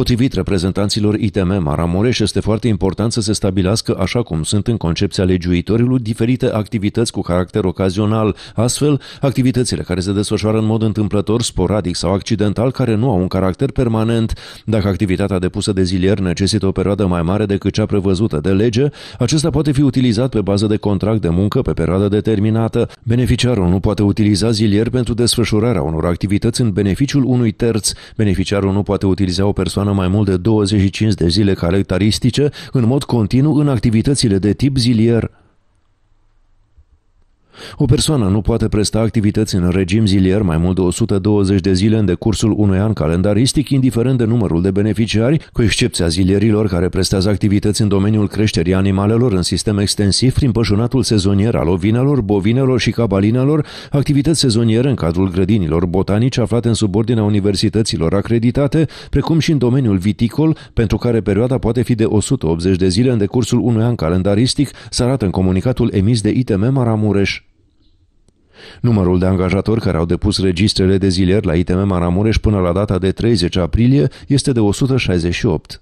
Potrivit reprezentanților ITM Maramureș, este foarte important să se stabilească, așa cum sunt în concepția legiuitorilor, diferite activități cu caracter ocazional. Astfel, activitățile care se desfășoară în mod întâmplător, sporadic sau accidental, care nu au un caracter permanent. Dacă activitatea depusă de zilier necesită o perioadă mai mare decât cea prevăzută de lege, acesta poate fi utilizat pe bază de contract de muncă pe perioadă determinată. Beneficiarul nu poate utiliza zilier pentru desfășurarea unor activități în beneficiul unui terț. Beneficiarul nu poate utiliza o persoană persoană mai mult de 25 de zile calendaristice în mod continuu în activitățile de tip zilier. O persoană nu poate presta activități în regim zilier mai mult de 120 de zile în decursul unui an calendaristic, indiferent de numărul de beneficiari, cu excepția zilierilor care prestează activități în domeniul creșterii animalelor în sistem extensiv prin pășunatul sezonier al ovinelor, bovinelor și cabalinelor, activități sezoniere în cadrul grădinilor botanice aflate în subordinea universităților acreditate, precum și în domeniul viticol, pentru care perioada poate fi de 180 de zile în decursul unui an calendaristic, se arată în comunicatul emis de ITM Maramureș. Numărul de angajatori care au depus registrele de zileri la ITM Maramureș până la data de 30 aprilie este de 168.